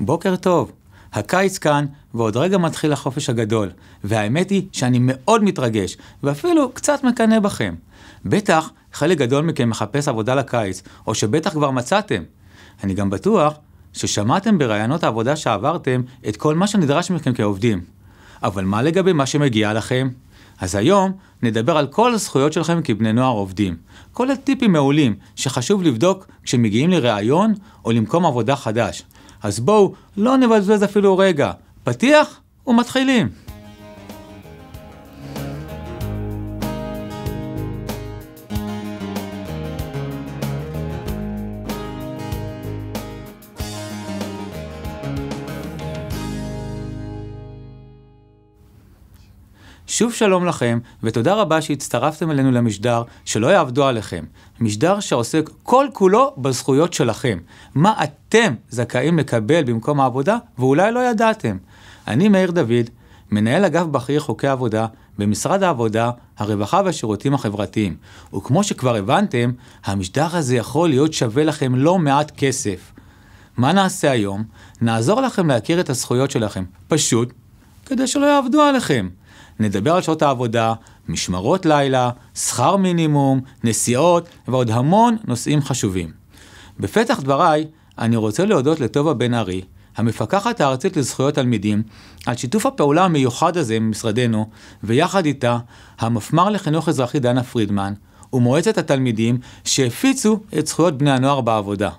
בוקר טוב. הקיץ כאן, ועוד רגע מתחיל החופש הגדול. והאמת היא שאני מאוד מתרגש, ואפילו קצת מקנא בכם. בטח חלק גדול מכם מחפש עבודה לקיץ, או שבטח כבר מצאתם. אני גם בטוח ששמעתם בראיונות העבודה שעברתם את כל מה שנדרש מכם כעובדים. אבל מה לגבי מה שמגיע לכם? אז היום נדבר על כל הזכויות שלכם כבני נוער עובדים. כל הטיפים מעולים שחשוב לבדוק כשמגיעים לראיון או למקום עבודה חדש. אז בואו, לא נבזבז אפילו רגע. פתיח ומתחילים. שוב שלום לכם, ותודה רבה שהצטרפתם אלינו למשדר שלא יעבדו עליכם. משדר שעוסק כל כולו בזכויות שלכם. מה אתם זכאים לקבל במקום העבודה, ואולי לא ידעתם. אני מאיר דוד, מנהל אגף בכיר חוקי עבודה במשרד העבודה, הרווחה והשירותים החברתיים. וכמו שכבר הבנתם, המשדר הזה יכול להיות שווה לכם לא מעט כסף. מה נעשה היום? נעזור לכם להכיר את הזכויות שלכם, פשוט, כדי שלא יעבדו עליכם. נדבר על שעות העבודה, משמרות לילה, שכר מינימום, נסיעות ועוד המון נושאים חשובים. בפתח דבריי, אני רוצה להודות לטובה בן ארי, המפקחת הארצית לזכויות תלמידים, על שיתוף הפעולה המיוחד הזה משרדנו, ויחד איתה, המפמ"ר לחינוך אזרחי דנה פרידמן, ומועצת התלמידים שהפיצו את זכויות בני הנוער בעבודה.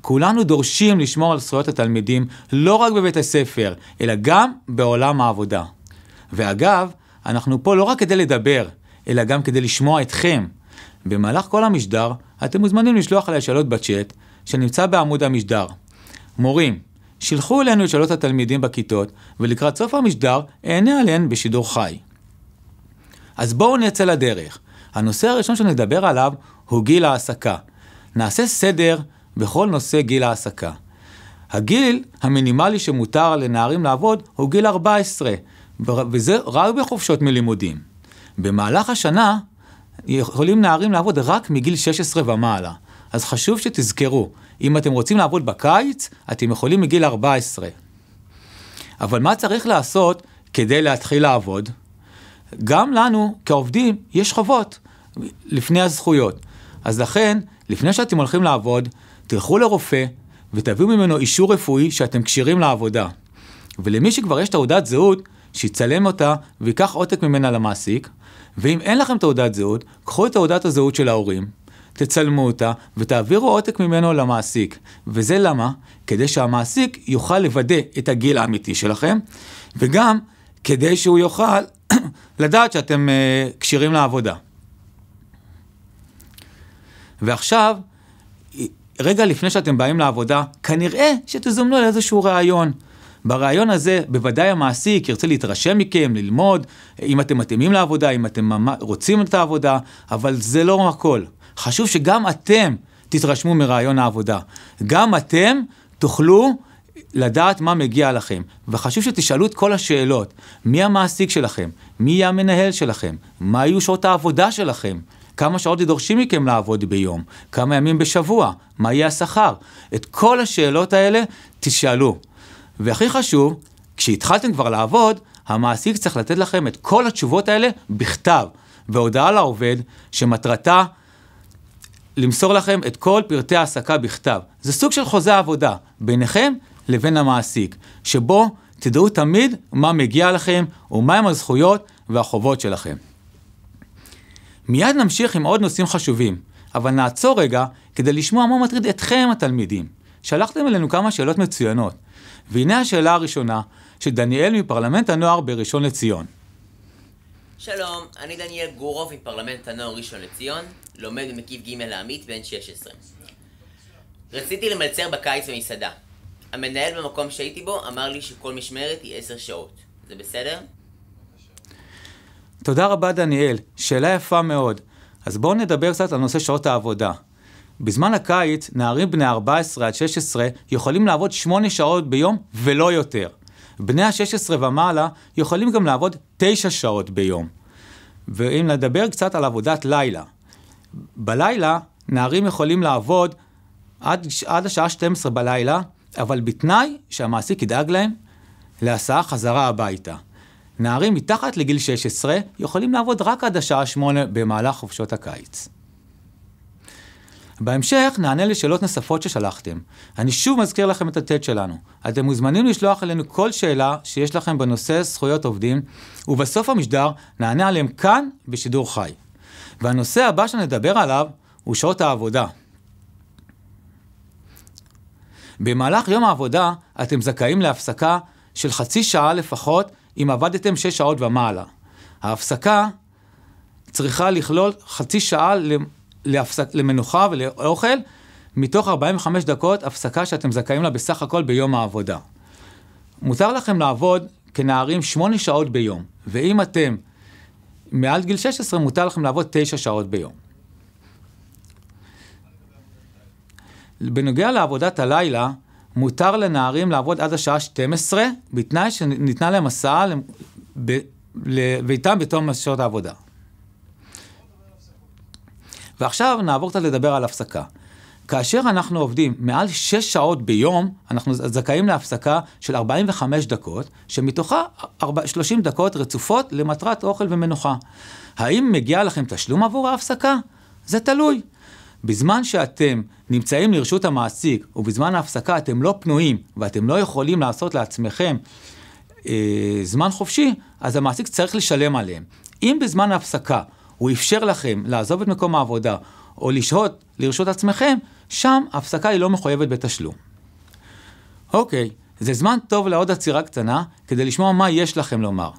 כולנו דורשים לשמור על זכויות התלמידים לא רק בבית הספר, אלא גם בעולם העבודה. ואגב, אנחנו פה לא רק כדי לדבר, אלא גם כדי לשמוע אתכם. במהלך כל המשדר, אתם מוזמנים לשלוח עליי שאלות בצ'אט, שנמצא בעמוד המשדר. מורים, שילחו אלינו את שאלות התלמידים בכיתות, ולקראת סוף המשדר אענה עליהן בשידור חי. אז בואו נצא לדרך. הנושא הראשון שנדבר עליו הוא גיל ההעסקה. נעשה סדר בכל נושא גיל ההעסקה. הגיל המינימלי שמותר לנערים לעבוד הוא גיל 14, וזה רק בחופשות מלימודים. במהלך השנה יכולים נערים לעבוד רק מגיל 16 ומעלה. אז חשוב שתזכרו, אם אתם רוצים לעבוד בקיץ, אתם יכולים מגיל 14. אבל מה צריך לעשות כדי להתחיל לעבוד? גם לנו, כעובדים, יש חובות לפני הזכויות. אז לכן, לפני שאתם הולכים לעבוד, תלכו לרופא ותביאו ממנו אישור רפואי שאתם כשירים לעבודה. ולמי שכבר יש תעודת זהות, שיצלם אותה ויקח עותק ממנה למעסיק, ואם אין לכם תעודת זהות, קחו את תעודת הזהות של ההורים, תצלמו אותה ותעבירו עותק ממנו למעסיק. וזה למה? כדי שהמעסיק יוכל לוודא את הגיל האמיתי שלכם, וגם כדי שהוא יוכל לדעת שאתם uh, לעבודה. ועכשיו, רגע לפני שאתם באים לעבודה, כנראה שתזומנו לאיזשהו ראיון. ברעיון הזה בוודאי המעסיק ירצה להתרשם מכם, ללמוד, אם אתם מתאימים לעבודה, אם אתם רוצים את העבודה, אבל זה לא הכל. חשוב שגם אתם תתרשמו מרעיון העבודה. גם אתם תוכלו לדעת מה מגיע לכם, וחשוב שתשאלו את כל השאלות. מי המעסיק שלכם? מי יהיה המנהל שלכם? מה יהיו שעות העבודה שלכם? כמה שעות דורשים מכם לעבוד ביום? כמה ימים בשבוע? מה יהיה השכר? את כל השאלות האלה תשאלו. והכי חשוב, כשהתחלתם כבר לעבוד, המעסיק צריך לתת לכם את כל התשובות האלה בכתב, והודעה לעובד שמטרתה למסור לכם את כל פרטי ההעסקה בכתב. זה סוג של חוזה עבודה ביניכם לבין המעסיק, שבו תדעו תמיד מה מגיע לכם ומהם הזכויות והחובות שלכם. מיד נמשיך עם עוד נושאים חשובים, אבל נעצור רגע כדי לשמוע מה מטריד אתכם התלמידים. שלחתם אלינו כמה שאלות מצוינות, והנה השאלה הראשונה של דניאל מפרלמנט הנוער בראשון לציון. שלום, אני דניאל גורוב מפרלמנט הנוער ראשון לציון, לומד במקיף ג' לעמית בן 16. רציתי למלצר בקיץ במסעדה. המנהל במקום שהייתי בו אמר לי שכל משמרת היא 10 שעות. זה בסדר? תודה רבה דניאל, שאלה יפה מאוד. אז בואו נדבר קצת על נושא שעות העבודה. בזמן הקיץ, נערים בני 14 עד 16 יכולים לעבוד 8 שעות ביום ולא יותר. בני ה-16 ומעלה יכולים גם לעבוד 9 שעות ביום. ואם נדבר קצת על עבודת לילה. בלילה, נערים יכולים לעבוד עד, עד השעה 12 בלילה, אבל בתנאי שהמעסיק ידאג להם להסעה חזרה הביתה. נערים מתחת לגיל 16 יכולים לעבוד רק עד השעה 8 במהלך חופשות הקיץ. בהמשך נענה לשאלות נוספות ששלחתם. אני שוב מזכיר לכם את הטט שלנו. אתם מוזמנים לשלוח אלינו כל שאלה שיש לכם בנושא זכויות עובדים, ובסוף המשדר נענה עליהם כאן בשידור חי. והנושא הבא שנדבר עליו הוא שעות העבודה. במהלך יום העבודה אתם זכאים להפסקה של חצי שעה לפחות אם עבדתם שש שעות ומעלה. ההפסקה צריכה לכלול חצי שעה להפסק, למנוחה ולאוכל, מתוך 45 דקות הפסקה שאתם זכאים לה בסך הכל ביום העבודה. מותר לכם לעבוד כנערים 8 שעות ביום, ואם אתם מעל גיל 16, מותר לכם לעבוד 9 שעות ביום. בנוגע לעבודת הלילה, מותר לנערים לעבוד עד השעה 12, בתנאי שניתנה להם הסעה לביתם בתום שעות העבודה. ועכשיו נעבור קצת לדבר על הפסקה. כאשר אנחנו עובדים מעל 6 שעות ביום, אנחנו זכאים להפסקה של 45 דקות, שמתוכה 30 דקות רצופות למטרת אוכל ומנוחה. האם מגיע לכם תשלום עבור ההפסקה? זה תלוי. בזמן שאתם נמצאים לרשות המעסיק, ובזמן ההפסקה אתם לא פנויים, ואתם לא יכולים לעשות לעצמכם אה, זמן חופשי, אז המעסיק צריך לשלם עליהם. אם בזמן ההפסקה הוא אפשר לכם לעזוב את מקום העבודה או לשהות לרשות עצמכם, שם ההפסקה היא לא מחויבת בתשלום. אוקיי, זה זמן טוב לעוד עצירה קטנה כדי לשמוע מה יש לכם לומר.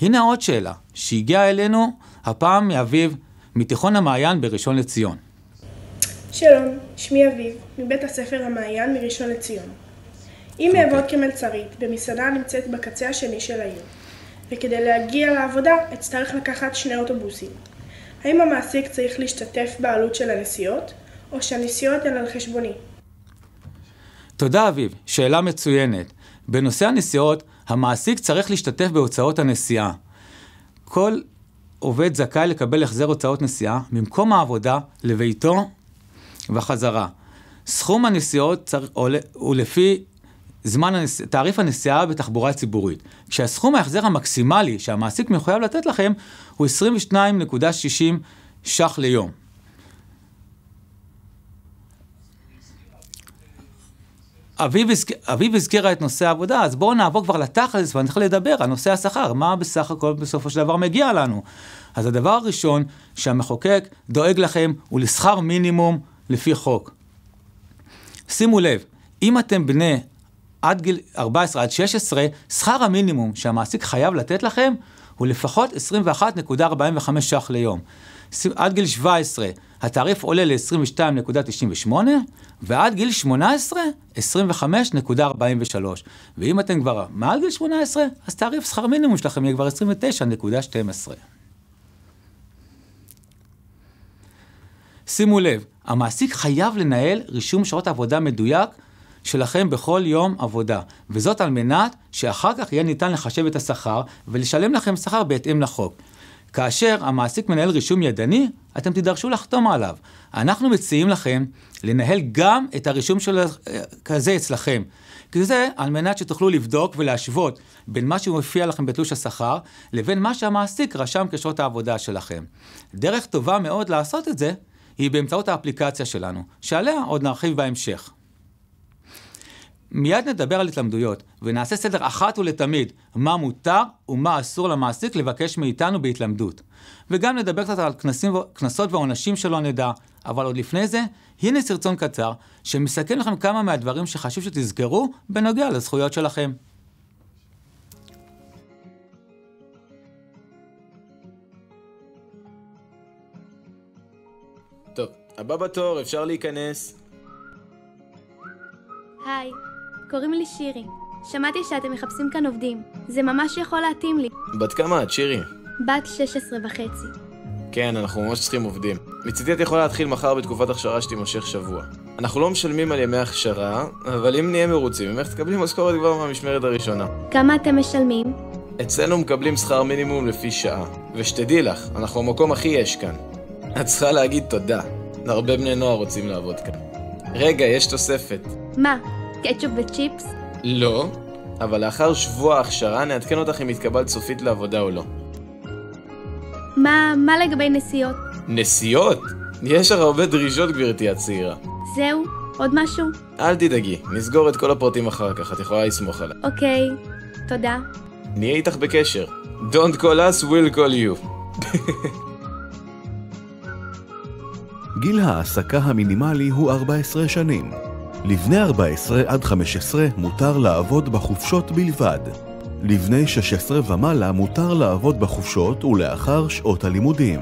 הנה עוד שאלה שהגיעה אלינו הפעם מאביב מתיכון המעיין בראשון לציון. שלום, שמי אביב, מבית הספר המעיין מראשון לציון. אם okay. אעבוד כמלצרית במסעדה הנמצאת בקצה השני של העיר, וכדי להגיע לעבודה אצטרך לקחת שני אוטובוסים. האם המעסיק צריך להשתתף בעלות של הנסיעות, או שהנסיעות הן על חשבוני? תודה אביב, שאלה מצוינת. בנושא הנסיעות, המעסיק צריך להשתתף בהוצאות הנסיעה. כל עובד זכאי לקבל החזר הוצאות נסיעה ממקום העבודה לביתו וחזרה. סכום הנסיעות צר... הוא לפי זמן הנס... תעריף הנסיעה בתחבורה ציבורית, כשהסכום ההחזר המקסימלי שהמעסיק מחויב לתת לכם הוא 22.60 ש"ח ליום. אביב, הזכירה את נושא העבודה, אז בואו נעבור כבר לתכלס ואני צריך לדבר על נושא השכר, מה בסך הכל בסופו של דבר מגיע לנו. אז הדבר הראשון שהמחוקק דואג לכם הוא לשכר מינימום לפי חוק. שימו לב, אם אתם בני עד גיל 14 עד 16, שכר המינימום שהמעסיק חייב לתת לכם הוא לפחות 21.45 ש"ח ליום. עד גיל 17 התעריף עולה ל-22.98, ועד גיל 18, 25.43. ואם אתם כבר מעל גיל 18, אז תעריף שכר מינימום שלכם יהיה כבר 29.12. שימו לב, המעסיק חייב לנהל רישום שעות עבודה מדויק שלכם בכל יום עבודה, וזאת על מנת שאחר כך יהיה ניתן לחשב את השכר ולשלם לכם שכר בהתאם לחוק. כאשר המעסיק מנהל רישום ידני, אתם תידרשו לחתום עליו. אנחנו מציעים לכם לנהל גם את הרישום של כזה אצלכם. כי זה על מנת שתוכלו לבדוק ולהשוות בין מה שמופיע לכם בתלוש השכר לבין מה שהמעסיק רשם כשעות העבודה שלכם. דרך טובה מאוד לעשות את זה היא באמצעות האפליקציה שלנו, שעליה עוד נרחיב בהמשך. מיד נדבר על התלמדויות, ונעשה סדר אחת ולתמיד, מה מותר ומה אסור למעסיק לבקש מאיתנו בהתלמדות. וגם נדבר קצת על קנסות ועונשים שלא נדע, אבל עוד לפני זה, הנה סרטון קצר, שמסכם לכם כמה מהדברים שחשוב שתזכרו בנוגע לזכויות שלכם. טוב, הבא בתור, אפשר להיכנס. היי. קוראים לי שירי. שמעתי שאתם מחפשים כאן עובדים. זה ממש יכול להתאים לי. בת כמה את, שירי? בת 16 וחצי. כן, אנחנו ממש צריכים עובדים. מצידי את יכולה להתחיל מחר בתקופת הכשרה שתימשך שבוע. אנחנו לא משלמים על ימי הכשרה, אבל אם נהיה מרוצים איך תקבלי משכורת כבר מהמשמרת הראשונה. כמה אתם משלמים? אצלנו מקבלים שכר מינימום לפי שעה. ושתדעי לך, אנחנו המקום הכי יש כאן. את צריכה להגיד תודה. הרבה בני נוער רוצים לעבוד כאן. רגע, יש תוספת. מה? קטשופ וצ'יפס? לא, אבל לאחר שבוע ההכשרה נעדכן אותך אם התקבלת סופית לעבודה או לא. מה, מה לגבי נסיעות? נסיעות? יש לך הרבה דרישות, גברתי הצעירה. זהו? עוד משהו? אל תדאגי, נסגור את כל הפרטים אחר כך, את יכולה לסמוך עליי. אוקיי, תודה. נהיה איתך בקשר. Don't call us, we'll call you. גיל ההעסקה המינימלי הוא 14 שנים. לבני 14 עד 15 מותר לעבוד בחופשות בלבד. לבני 16 ומעלה מותר לעבוד בחופשות ולאחר שעות הלימודים.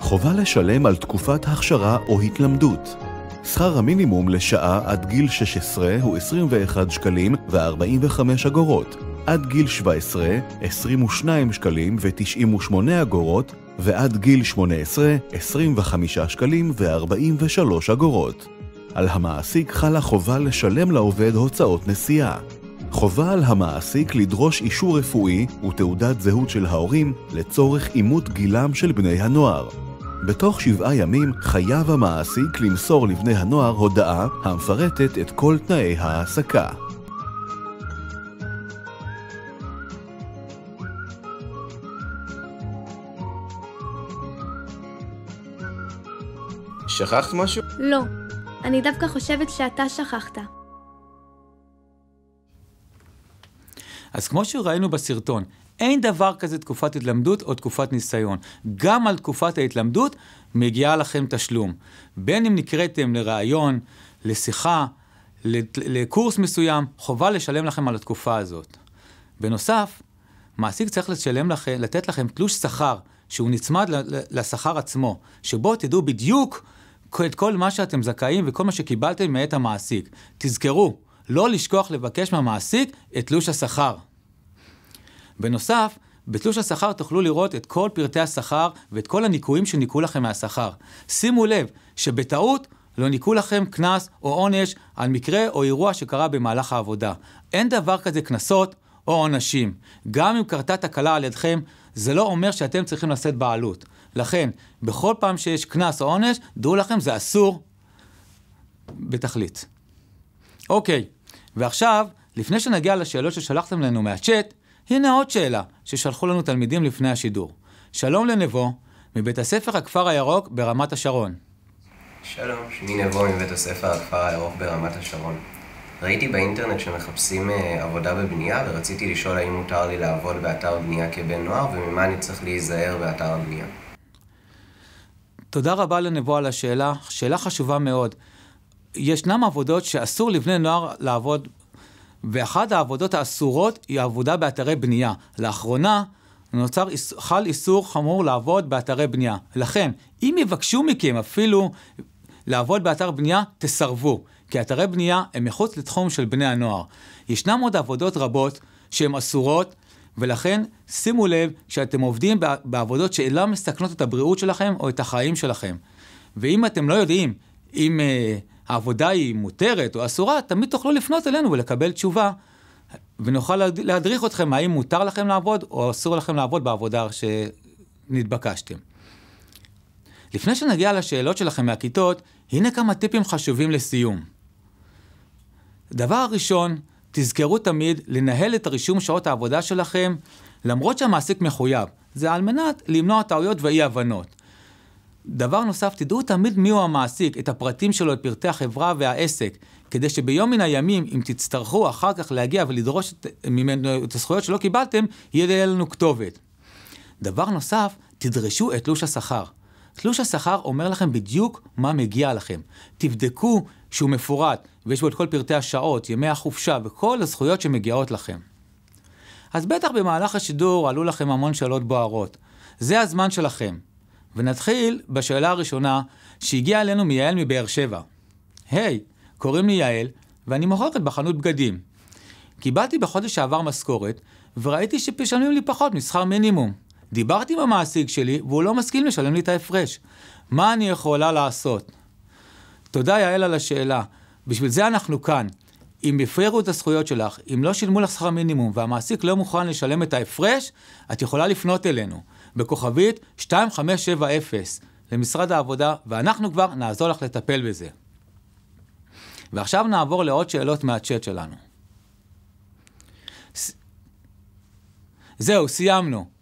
חובה לשלם על תקופת הכשרה או התלמדות. שכר המינימום לשעה עד גיל 16 הוא 21 שקלים ו-45 אגורות, עד גיל 17, 22 שקלים ו-98 אגורות, ועד גיל 18, 25 שקלים ו-43 אגורות. על המעסיק חלה חובה לשלם לעובד הוצאות נסיעה. חובה על המעסיק לדרוש אישור רפואי ותעודת זהות של ההורים לצורך אימות גילם של בני הנוער. בתוך שבעה ימים חייב המעסיק למסור לבני הנוער הודעה המפרטת את כל תנאי ההעסקה. שכחת משהו? לא. אני דווקא חושבת שאתה שכחת. אז כמו שראינו בסרטון, אין דבר כזה תקופת התלמדות או תקופת ניסיון. גם על תקופת ההתלמדות מגיעה לכם תשלום. בין אם נקראתם לראיון, לשיחה, לקורס מסוים, חובה לשלם לכם על התקופה הזאת. בנוסף, מעסיק צריך לשלם לכם, לתת לכם תלוש שכר שהוא נצמד לשכר עצמו, שבו תדעו בדיוק את כל מה שאתם זכאים וכל מה שקיבלתם מאת המעסיק. תזכרו, לא לשכוח לבקש מהמעסיק את תלוש השכר. בנוסף, בתלוש השכר תוכלו לראות את כל פרטי השכר ואת כל הניכויים שניכו לכם מהשכר. שימו לב שבטעות לא ניכו לכם קנס או עונש על מקרה או אירוע שקרה במהלך העבודה. אין דבר כזה קנסות או עונשים. גם אם קרתה תקלה על ידכם, זה לא אומר שאתם צריכים לשאת בעלות. לכן, בכל פעם שיש קנס או עונש, דעו לכם, זה אסור בתכלית. אוקיי, ועכשיו, לפני שנגיע לשאלות ששלחתם לנו מהצ'אט, הנה עוד שאלה ששלחו לנו תלמידים לפני השידור. שלום לנבו, מבית הספר הכפר הירוק ברמת השרון. שלום, שמי נבו מבית הספר הכפר הירוק ברמת השרון. ראיתי באינטרנט שמחפשים אה, עבודה בבנייה ורציתי לשאול האם מותר לי לעבוד באתר בנייה כבן נוער וממה אני צריך להיזהר באתר הבנייה. תודה רבה לנבו על השאלה, שאלה חשובה מאוד. ישנם עבודות שאסור לבני נוער לעבוד, ואחת העבודות האסורות היא עבודה באתרי בנייה. לאחרונה נוצר, חל איסור חמור לעבוד באתרי בנייה. לכן, אם יבקשו מכם אפילו לעבוד באתר בנייה, תסרבו, כי אתרי בנייה הם מחוץ לתחום של בני הנוער. ישנם עוד עבודות רבות שהן אסורות, ולכן, שימו לב שאתם עובדים בעבודות שאינן מסכנות את הבריאות שלכם או את החיים שלכם. ואם אתם לא יודעים אם uh, העבודה היא מותרת או אסורה, תמיד תוכלו לפנות אלינו ולקבל תשובה, ונוכל להדריך אתכם האם מותר לכם לעבוד או אסור לכם לעבוד בעבודה שנתבקשתם. לפני שנגיע לשאלות שלכם מהכיתות, הנה כמה טיפים חשובים לסיום. דבר ראשון, תזכרו תמיד לנהל את רישום שעות העבודה שלכם, למרות שהמעסיק מחויב. זה על מנת למנוע טעויות ואי-הבנות. דבר נוסף, תדעו תמיד מיהו המעסיק, את הפרטים שלו, את פרטי החברה והעסק, כדי שביום מן הימים, אם תצטרכו אחר כך להגיע ולדרוש את, ממנו את הזכויות שלא קיבלתם, יהיה לנו כתובת. דבר נוסף, תדרשו את תלוש השכר. תלוש השכר אומר לכם בדיוק מה מגיע לכם. תבדקו שהוא מפורט ויש בו את כל פרטי השעות, ימי החופשה וכל הזכויות שמגיעות לכם. אז בטח במהלך השידור עלו לכם המון שאלות בוערות. זה הזמן שלכם. ונתחיל בשאלה הראשונה שהגיעה אלינו מיעל מבאר שבע. היי, hey, קוראים לי יעל ואני מוכרת בחנות בגדים. קיבלתי בחודש שעבר משכורת וראיתי שמשלמים לי פחות משכר מינימום. דיברתי עם המעסיק שלי, והוא לא מסכים לשלם לי את ההפרש. מה אני יכולה לעשות? תודה יעל על השאלה. בשביל זה אנחנו כאן. אם הפרו את הזכויות שלך, אם לא שילמו לך שכר מינימום והמעסיק לא מוכן לשלם את ההפרש, את יכולה לפנות אלינו, בכוכבית 2570 למשרד העבודה, ואנחנו כבר נעזור לך לטפל בזה. ועכשיו נעבור לעוד שאלות מהצ'אט שלנו. זהו, סיימנו.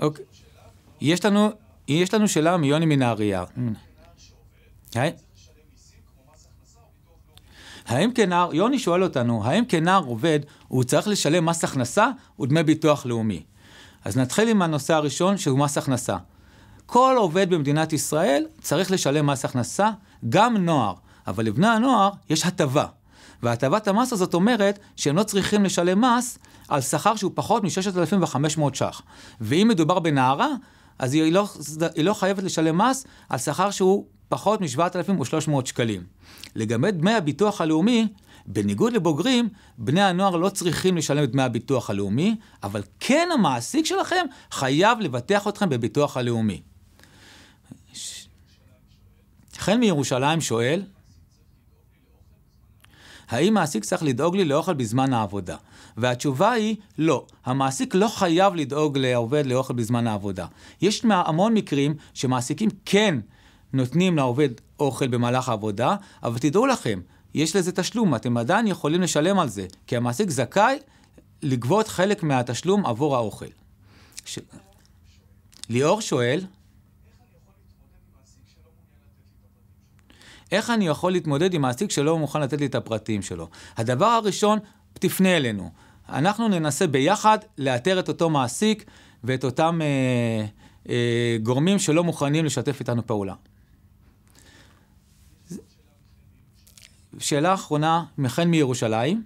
אוקיי. יש לנו, יש לנו שאלה מיוני מנהריה. האם כנער, יוני שואל אותנו, האם כנער עובד, הוא צריך לשלם מס הכנסה ודמי ביטוח לאומי? אז נתחיל עם הנושא הראשון, שהוא מס הכנסה. כל עובד במדינת ישראל צריך לשלם מס הכנסה, גם נוער. אבל לבני הנוער יש הטבה. והטבת המס הזאת אומרת שהם לא צריכים לשלם מס על שכר שהוא פחות מ-6,500 ש"ח. ואם מדובר בנערה, אז היא לא, היא לא חייבת לשלם מס על שכר שהוא פחות מ-7,300 שקלים. לגבי דמי הביטוח הלאומי, בניגוד לבוגרים, בני הנוער לא צריכים לשלם את דמי הביטוח הלאומי, אבל כן המעסיק שלכם חייב לבטח אתכם בביטוח הלאומי. חן מירושלים שואל, האם מעסיק צריך לדאוג לי לאוכל בזמן העבודה? והתשובה היא, לא. המעסיק לא חייב לדאוג לעובד לאוכל בזמן העבודה. יש המון מקרים שמעסיקים כן נותנים לעובד אוכל במהלך העבודה, אבל תדעו לכם, יש לזה תשלום, אתם עדיין יכולים לשלם על זה, כי המעסיק זכאי לגבות חלק מהתשלום עבור האוכל. ש... ליאור שואל, איך אני יכול להתמודד עם מעסיק שלא מוכן לתת לי את הפרטים שלו? הדבר הראשון, תפנה אלינו. אנחנו ננסה ביחד לאתר את אותו מעסיק ואת אותם אה, אה, גורמים שלא מוכנים לשתף איתנו פעולה. שאלה אחרונה, מכן מירושלים.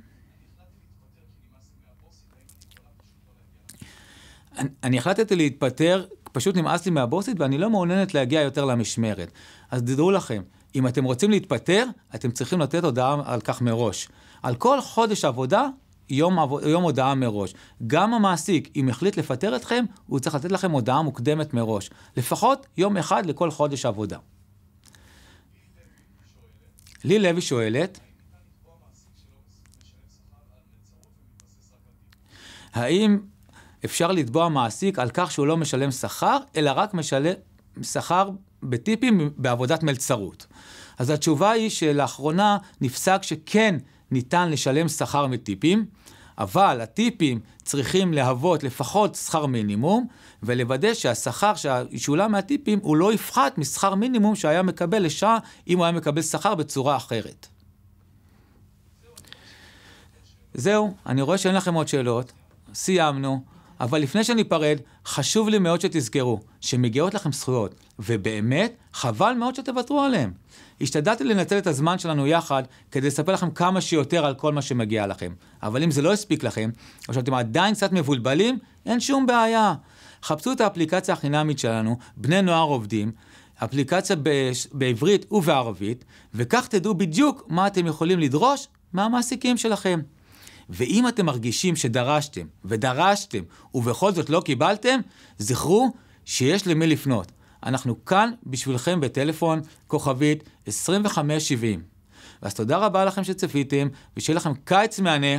אני, אני החלטתי להתפטר, פשוט נמאס לי מהבוסית ואני לא מעוניינת להגיע יותר למשמרת. אז תדעו לכם, אם אתם רוצים להתפטר, אתם צריכים לתת הודעה על כך מראש. על כל חודש עבודה יום, יום הודעה מראש. גם המעסיק, אם החליט לפטר אתכם, הוא צריך לתת לכם הודעה מוקדמת מראש. לפחות יום אחד לכל חודש עבודה. לי לוי שואלת, האם אפשר לתבוע מעסיק על כך שהוא לא משלם שכר, אלא רק משלם שכר בטיפים בעבודת מלצרות? אז התשובה היא שלאחרונה נפסק שכן ניתן לשלם שכר מטיפים, אבל הטיפים צריכים להוות לפחות שכר מינימום, ולוודא שהשכר שישולם מהטיפים הוא לא יפחת משכר מינימום שהיה מקבל לשעה אם הוא היה מקבל שכר בצורה אחרת. זהו, אני רואה שאין לכם עוד שאלות, סיימנו, אבל לפני שניפרד, חשוב לי מאוד שתזכרו שמגיעות לכם זכויות. ובאמת, חבל מאוד שתוותרו עליהם. השתדלתי לנצל את הזמן שלנו יחד כדי לספר לכם כמה שיותר על כל מה שמגיע לכם. אבל אם זה לא הספיק לכם, או שאתם עדיין קצת מבולבלים, אין שום בעיה. חפשו את האפליקציה החינמית שלנו, בני נוער עובדים, אפליקציה בעברית ובערבית, וכך תדעו בדיוק מה אתם יכולים לדרוש מהמעסיקים שלכם. ואם אתם מרגישים שדרשתם, ודרשתם, ובכל זאת לא קיבלתם, זכרו שיש למי לפנות. אנחנו כאן בשבילכם בטלפון כוכבית 2570. אז תודה רבה לכם שצפיתם, ושיהיה לכם קיץ מהנה,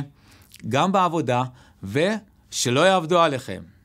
גם בעבודה, ושלא יעבדו עליכם.